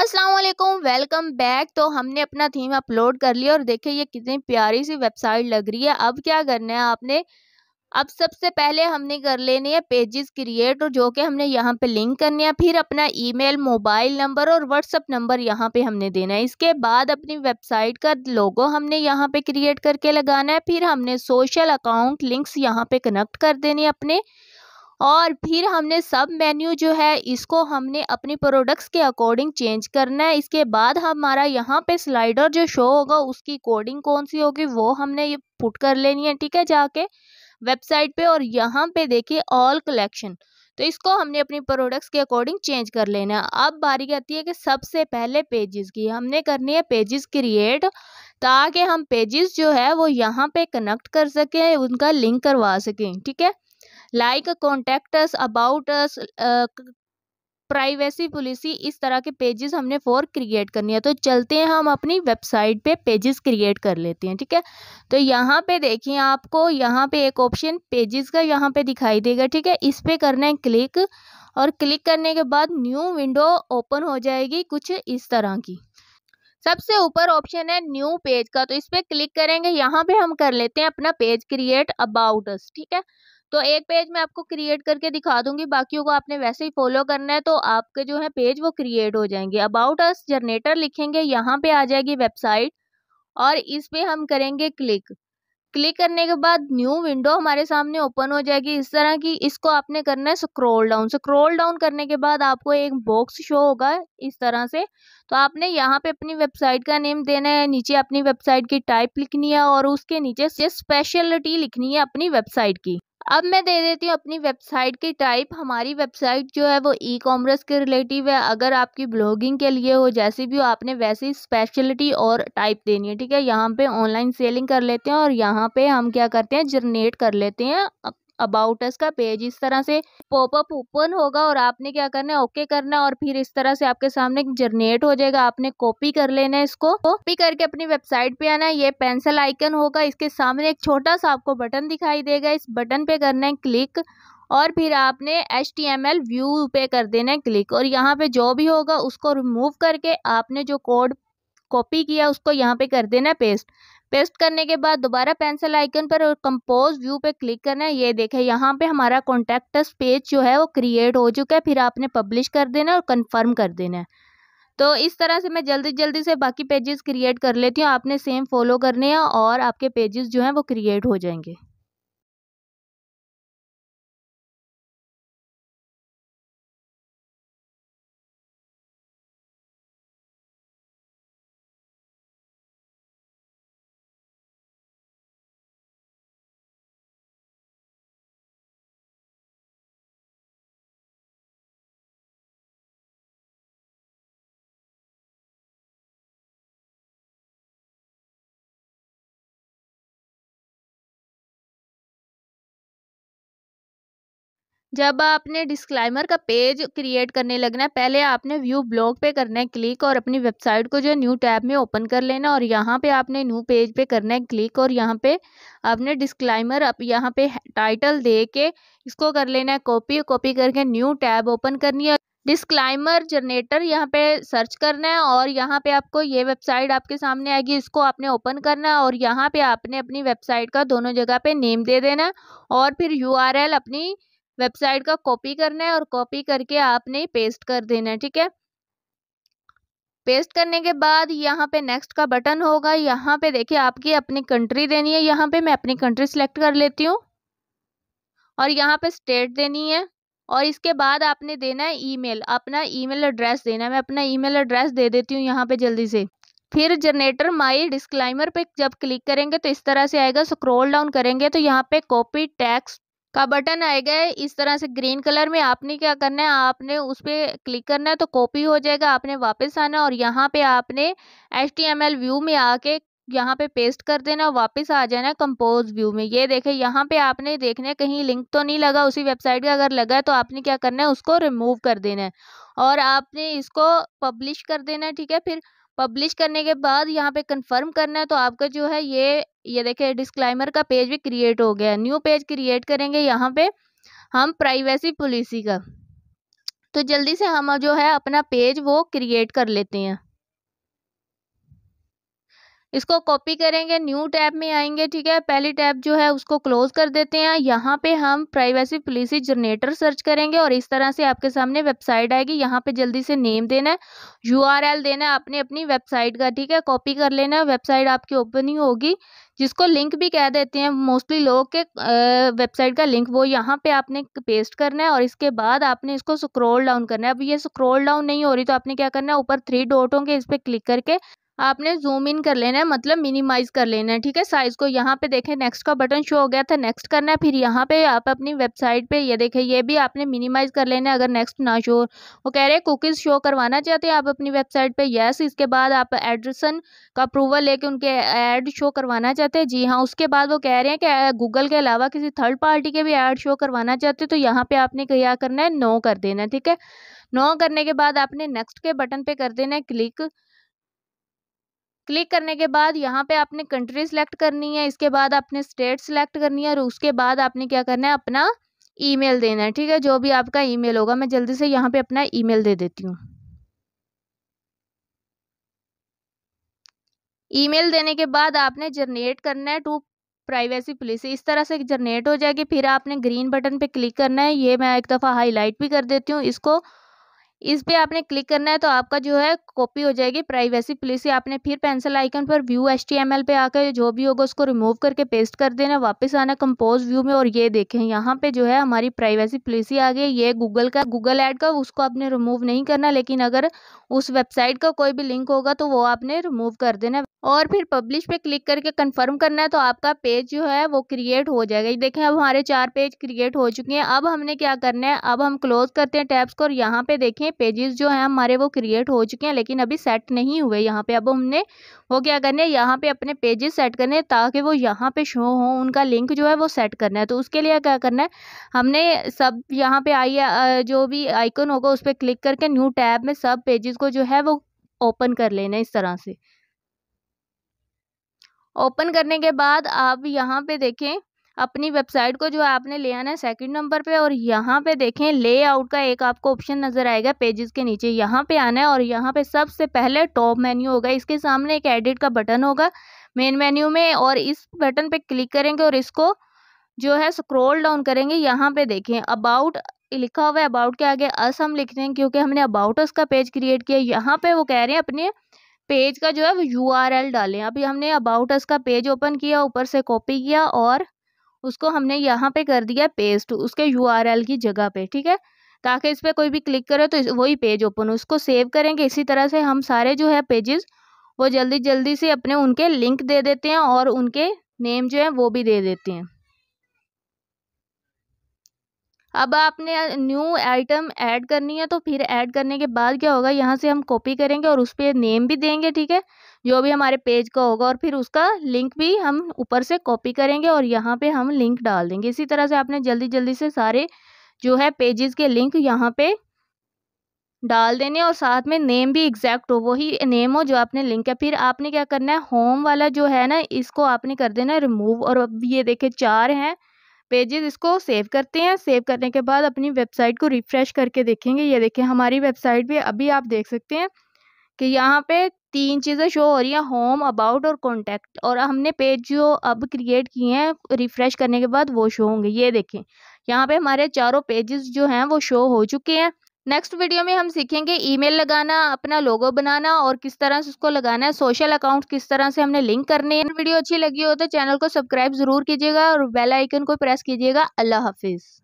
Aslam welcome back तो हमने अपना थीम अपलोड कर लिया और देखे ये कितनी प्यारी सी वेबसाइट लग रही है अब क्या करना है आपने अब सबसे पहले हमने कर लेने हैं पेजेस क्रिएट और जो कि हमने यहाँ पे लिंक करने है फिर अपना ईमेल मोबाइल नंबर और व्हाट्सअप नंबर यहाँ पे हमने देना है इसके बाद अपनी वेबसाइट का लोगो हमने यहाँ पे क्रिएट करके लगाना है फिर हमने सोशल अकाउंट लिंक्स यहाँ पे कनेक्ट कर देने अपने और फिर हमने सब मेन्यू जो है इसको हमने अपने प्रोडक्ट्स के अकॉर्डिंग चेंज करना है इसके बाद हमारा यहाँ पे स्लाइडर जो शो होगा उसकी कोडिंग कौन सी होगी वो हमने ये पुट कर लेनी है ठीक है जाके वेबसाइट पे और यहाँ पे देखिए ऑल कलेक्शन तो इसको हमने अपने प्रोडक्ट्स के अकॉर्डिंग चेंज कर लेना है अब बारी कहती है कि सबसे पहले पेजेस की हमने करनी है पेजेस क्रिएट ताकि हम पेजेस जो है वो यहाँ पे कनेक्ट कर सकें उनका लिंक करवा सकें ठीक है like contact about privacy policy इस तरह के पेजेस हमने फॉर क्रिएट करनी है तो चलते हैं हम अपनी वेबसाइट पे पेजेस क्रिएट कर लेते हैं ठीक है तो यहाँ पे देखिए आपको यहाँ पे एक ऑप्शन पेजेस का यहाँ पे दिखाई देगा ठीक है इस पे करना है क्लिक और क्लिक करने के बाद न्यू विंडो ओपन हो जाएगी कुछ इस तरह की सबसे ऊपर ऑप्शन है न्यू पेज का तो इस पर क्लिक करेंगे यहाँ पे हम कर लेते हैं अपना पेज क्रिएट अबाउट ठीक है तो एक पेज मैं आपको क्रिएट करके दिखा दूंगी बाकी को आपने वैसे ही फॉलो करना है तो आपके जो है पेज वो क्रिएट हो जाएंगे अबाउट अस जनरेटर लिखेंगे यहाँ पे आ जाएगी वेबसाइट और इस पे हम करेंगे क्लिक क्लिक करने के बाद न्यू विंडो हमारे सामने ओपन हो जाएगी इस तरह की इसको आपने करना है स्क्रॉल डाउन स्क्रॉल डाउन करने के बाद आपको एक बॉक्स शो होगा इस तरह से तो आपने यहाँ पे अपनी वेबसाइट का नेम देना है नीचे अपनी वेबसाइट की टाइप लिखनी है और उसके नीचे स्पेशलिटी लिखनी है अपनी वेबसाइट की अब मैं दे देती हूँ अपनी वेबसाइट की टाइप हमारी वेबसाइट जो है वो ई कॉमर्स के रिलेटिव है अगर आपकी ब्लॉगिंग के लिए हो जैसी भी हो आपने वैसी स्पेशलिटी और टाइप देनी है ठीक है यहाँ पे ऑनलाइन सेलिंग कर लेते हैं और यहाँ पे हम क्या करते हैं जनरेट कर लेते हैं अबाउट अस का पेज इस तरह से पॉपअप ओपन होगा और आपने क्या करना है ओके करना और फिर इस तरह से आपके सामने जनरेट हो जाएगा आपने कॉपी कर लेना है इसको कॉपी करके अपनी वेबसाइट पे आना है ये पेंसिल आइकन होगा इसके सामने एक छोटा सा आपको बटन दिखाई देगा इस बटन पे करना है क्लिक और फिर आपने H T M L view पे कर देना है क्लिक और यहाँ पे जो भी होगा उसको रिमूव करके आपने जो कोड कॉपी किया उसको यहाँ पे कर देना है पेस्ट पेस्ट करने के बाद दोबारा पेंसिल आइकन पर और कंपोज व्यू पे क्लिक करना है ये देखें यहाँ पे हमारा कॉन्टैक्टस पेज जो है वो क्रिएट हो चुका है फिर आपने पब्लिश कर देना है और कंफर्म कर देना है तो इस तरह से मैं जल्दी जल्दी से बाकी पेजेस क्रिएट कर लेती हूँ आपने सेम फॉलो करने हैं और आपके पेजेस जो हैं वो क्रिएट हो जाएंगे जब आपने डिस्क्लाइमर का पेज क्रिएट करने लगना है पहले आपने व्यू ब्लॉग पे करना है क्लिक और अपनी वेबसाइट को जो है न्यू टैब में ओपन कर लेना और यहाँ पे आपने न्यू पेज पे करना है क्लिक और यहाँ पे आपने डिस्क्लाइमर आप यहाँ पे टाइटल दे के इसको कर लेना है कॉपी कॉपी करके न्यू टैब ओपन करनी है डिस्क्लाइमर जनरेटर यहाँ पे सर्च करना है और यहाँ पे आपको ये वेबसाइट आपके सामने आएगी इसको आपने ओपन करना है और यहाँ पे आपने अपनी वेबसाइट का दोनों जगह पे नेम दे देना और फिर यूआरएल अपनी वेबसाइट का कॉपी करना है और कॉपी करके आपने पेस्ट कर देना है ठीक है पेस्ट करने के बाद यहाँ पे नेक्स्ट का बटन होगा यहाँ पे देखिए आपकी अपनी कंट्री देनी है यहाँ पे मैं अपनी कंट्री सेलेक्ट कर लेती हूँ और यहाँ पे स्टेट देनी है और इसके बाद आपने देना है ईमेल अपना ईमेल एड्रेस देना है मैं अपना ईमेल एड्रेस दे देती हूँ यहाँ पे जल्दी से फिर जनरेटर माई डिस्क्लाइमर पे जब क्लिक करेंगे तो इस तरह से आएगा स्क्रॉल डाउन करेंगे तो यहाँ पे कॉपी टैक्स का बटन आएगा इस तरह से ग्रीन कलर में आपने क्या करना है आपने उस पर क्लिक करना है तो कॉपी हो जाएगा आपने वापस आना और यहाँ पे आपने एच व्यू में आके यहाँ पे पेस्ट कर देना वापस आ जाना कंपोज व्यू में ये देखे यहाँ पे आपने देखना है कहीं लिंक तो नहीं लगा उसी वेबसाइट का अगर लगा है तो आपने क्या करना है उसको रिमूव कर देना है और आपने इसको पब्लिश कर देना है ठीक है फिर पब्लिश करने के बाद यहाँ पे कंफर्म करना है तो आपका जो है ये ये देखे डिस्क्लाइमर का पेज भी क्रिएट हो गया न्यू पेज क्रिएट करेंगे यहाँ पे हम प्राइवेसी पॉलिसी का तो जल्दी से हम जो है अपना पेज वो क्रिएट कर लेते हैं इसको कॉपी करेंगे न्यू टैब में आएंगे ठीक है पहली टैब जो है उसको क्लोज कर देते हैं यहाँ पे हम प्राइवेसी पॉलिसी जनरेटर सर्च करेंगे और इस तरह से आपके सामने वेबसाइट आएगी यहाँ पे जल्दी से नेम देना है यू देना है अपने अपनी वेबसाइट का ठीक है कॉपी कर लेना है वेबसाइट आपकी ओपन ही होगी जिसको लिंक भी कह देते हैं मोस्टली लोग के वेबसाइट का लिंक वो यहाँ पे आपने पेस्ट करना है और इसके बाद आपने इसको स्क्रोल डाउन करना है अब ये स्क्रोल डाउन नहीं हो रही तो आपने क्या करना है ऊपर थ्री डॉट होंगे इस पर क्लिक करके आपने जूम इन कर लेना है मतलब मिनिमाइज कर लेना है ठीक है साइज़ को यहाँ पे देखें नेक्स्ट का बटन शो हो गया था नेक्स्ट करना है फिर यहाँ पे आप अपनी वेबसाइट पे ये देखें ये भी आपने मिनिमाइज कर लेना है अगर नेक्स्ट ना शो वो कह रहे हैं कुकीज़ शो करवाना चाहते हैं आप अपनी वेबसाइट पे यस इसके बाद आप एड्रेसन का अप्रूवल लेके उनके एड शो करवाना चाहते हैं जी हाँ उसके बाद वो कह रहे हैं कि गूगल के अलावा किसी थर्ड पार्टी के भी एड शो करवाना चाहते हैं तो यहाँ पर आपने क्या करना है नो कर देना ठीक है नो करने के बाद आपने नेक्स्ट के बटन पर कर देना है क्लिक क्लिक करने के बाद यहाँ पे आपने कंट्री सेलेक्ट करनी है इसके बाद आपने स्टेट सेलेक्ट करनी है और उसके बाद आपने क्या करना है अपना ईमेल देना है ठीक है जो भी आपका ईमेल होगा मैं जल्दी से यहाँ पे अपना ईमेल दे देती हूँ ईमेल देने के बाद आपने जनरेट करना है टू प्राइवेसी पॉलिसी इस तरह से जनरेट हो जाएगी फिर आपने ग्रीन बटन पे क्लिक करना है ये मैं एक दफ़ा हाईलाइट भी कर देती हूँ इसको इस पर आपने क्लिक करना है तो आपका जो है कॉपी हो जाएगी प्राइवेसी पॉलिसी आपने फिर पेंसिल आइकन पर view H T M L पे आकर जो भी होगा उसको रिमूव करके पेस्ट कर देना वापस आना कंपोज व्यू में और ये देखें यहाँ पे जो है हमारी प्राइवेसी पॉलिसी आ गई ये गूगल का गूगल ऐड का उसको आपने रिमूव नहीं करना लेकिन अगर उस वेबसाइट का कोई भी लिंक होगा तो वो आपने रिमूव कर देना और फिर पब्लिश पे क्लिक करके कंफर्म करना है तो आपका पेज जो है वो क्रिएट हो जाएगा ये देखें अब हमारे चार पेज क्रिएट हो चुके हैं अब हमने क्या करना है अब हम क्लोज करते हैं टैब्स को और यहाँ पे देखें पेजेस जो हैं हमारे वो क्रिएट हो चुके हैं लेकिन अभी सेट नहीं हुए यहाँ पे अब हमने वो क्या करना है यहाँ पे अपने पेजेस सेट करने हैं ताकि वो यहाँ पे शो हो उनका लिंक जो है वो सेट करना है तो उसके लिए क्या करना है हमने सब यहाँ पे आई जो भी आइकन होगा उस पर क्लिक करके न्यू टैब में सब पेजेस को जो है वो ओपन कर लेना है इस तरह से ओपन करने के बाद आप यहाँ पे देखें अपनी वेबसाइट को जो आपने ले आना है सेकंड नंबर पे और यहाँ पे देखें लेआउट का एक आपको ऑप्शन नज़र आएगा पेजेस के नीचे यहाँ पे आना है और यहाँ पे सबसे पहले टॉप मेन्यू होगा इसके सामने एक एडिट का बटन होगा मेन मेन्यू में और इस बटन पे क्लिक करेंगे और इसको जो है स्क्रोल डाउन करेंगे यहाँ पर देखें अबाउट लिखा हुआ है अबाउट के आगे अस हम लिख हैं क्योंकि हमने अबाउट अस का पेज क्रिएट किया यहाँ पर वो कह रहे हैं अपने पेज का जो है वो यू आर एल डालें अभी हमने अबाउट अस का पेज ओपन किया ऊपर से कॉपी किया और उसको हमने यहाँ पे कर दिया पेस्ट उसके यू आर एल की जगह पे ठीक है ताकि इस पर कोई भी क्लिक करे तो वही पेज ओपन हो उसको सेव करेंगे इसी तरह से हम सारे जो है पेजेस वो जल्दी जल्दी से अपने उनके लिंक दे देते हैं और उनके नेम जो है वो भी दे देते हैं अब आपने न्यू आइटम ऐड करनी है तो फिर ऐड करने के बाद क्या होगा यहाँ से हम कॉपी करेंगे और उस पर नेम भी देंगे ठीक है जो भी हमारे पेज का होगा और फिर उसका लिंक भी हम ऊपर से कॉपी करेंगे और यहाँ पे हम लिंक डाल देंगे इसी तरह से आपने जल्दी जल्दी से सारे जो है पेजेस के लिंक यहाँ पे डाल देने और साथ में नेम भी एग्जैक्ट हो वही नेम हो जो आपने लिंक है फिर आपने क्या करना है होम वाला जो है ना इसको आपने कर देना रिमूव और अब ये देखे चार हैं पेजेस इसको सेव करते हैं सेव करने के बाद अपनी वेबसाइट को रिफ़्रेश करके देखेंगे ये देखें हमारी वेबसाइट भी अभी आप देख सकते हैं कि यहाँ पे तीन चीज़ें शो हो रही हैं होम अबाउट और कॉन्टैक्ट और हमने पेज जो अब क्रिएट किए हैं रिफ़्रेश करने के बाद वो शो होंगे ये देखें यहाँ पे हमारे चारों पेजेस जो हैं वो शो हो चुके हैं नेक्स्ट वीडियो में हम सीखेंगे ईमेल लगाना अपना लोगो बनाना और किस तरह से उसको लगाना है सोशल अकाउंट किस तरह से हमने लिंक करने हैं वीडियो अच्छी लगी हो तो चैनल को सब्सक्राइब जरूर कीजिएगा और बेल आइकन को प्रेस कीजिएगा अल्लाह हाफिज़